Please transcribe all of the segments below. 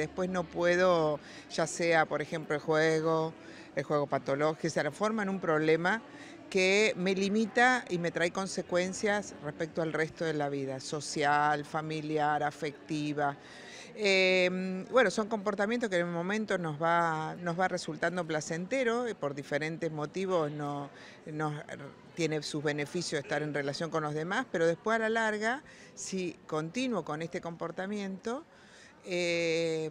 Después no puedo, ya sea por ejemplo el juego, el juego patológico, se transforma en un problema que me limita y me trae consecuencias respecto al resto de la vida, social, familiar, afectiva. Em, bueno, son comportamientos que en un momento nos va, resultando placentero y por diferentes motivos tiene sus beneficios estar en relación con los demás, pero después a la larga, si continúo con este comportamiento, eh,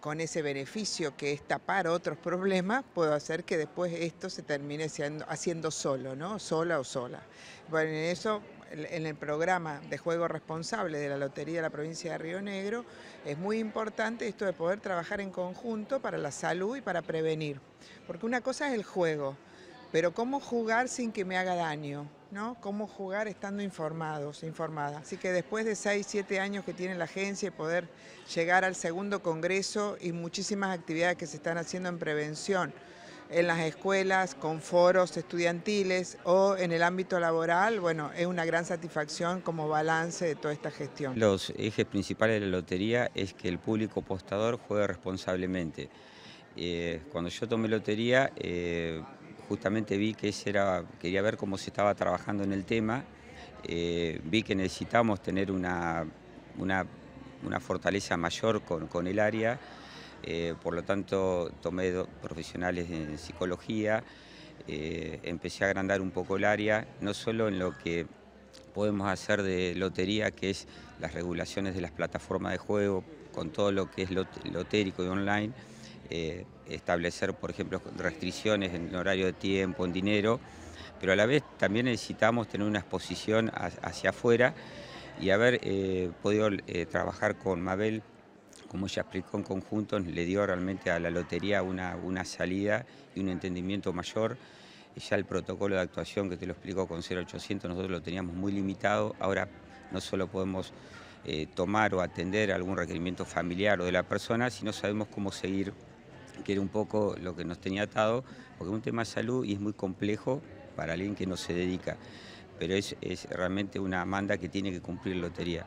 con ese beneficio que es tapar otros problemas, puedo hacer que después esto se termine haciendo solo, ¿no? Sola o sola. Bueno, en eso, en el programa de juego responsable de la Lotería de la provincia de Río Negro, es muy importante esto de poder trabajar en conjunto para la salud y para prevenir. Porque una cosa es el juego, pero cómo jugar sin que me haga daño. Cómo jugar estando informados, informada. Así que después de seis, siete años que tiene la agencia y poder llegar al segundo congreso y muchísimas actividades que se están haciendo en prevención en las escuelas, con foros estudiantiles o en el ámbito laboral, bueno, es una gran satisfacción como balance de toda esta gestión. Los ejes principales de la lotería es que el público postador juegue responsablemente. Eh, cuando yo tomé lotería, eh, justamente vi que quería ver cómo se estaba trabajando en el tema, eh, vi que necesitamos tener una, fortaleza mayor con, el área, eh, por lo tanto tomé profesionales en psicología, eh, empecé a agrandar un poco el área, no solo en lo que podemos hacer de lotería, que es las regulaciones de las plataformas de juego, con todo lo que es lotérico y online, eh, establecer, por ejemplo, restricciones en horario de tiempo, en dinero, pero a la vez también necesitamos tener una exposición hacia afuera y haber eh, podido eh, trabajar con Mabel, como ella explicó en conjunto, le dio realmente a la lotería una, una salida y un entendimiento mayor. Ya el protocolo de actuación que te lo explicó con 0800 nosotros lo teníamos muy limitado, ahora no solo podemos tomar o atender algún requerimiento familiar o de la persona, sino sabemos cómo seguir que era un poco lo que nos tenía atado, porque es un tema de salud y es muy complejo para alguien que no se dedica, pero es, realmente una manda que tiene que cumplir lotería.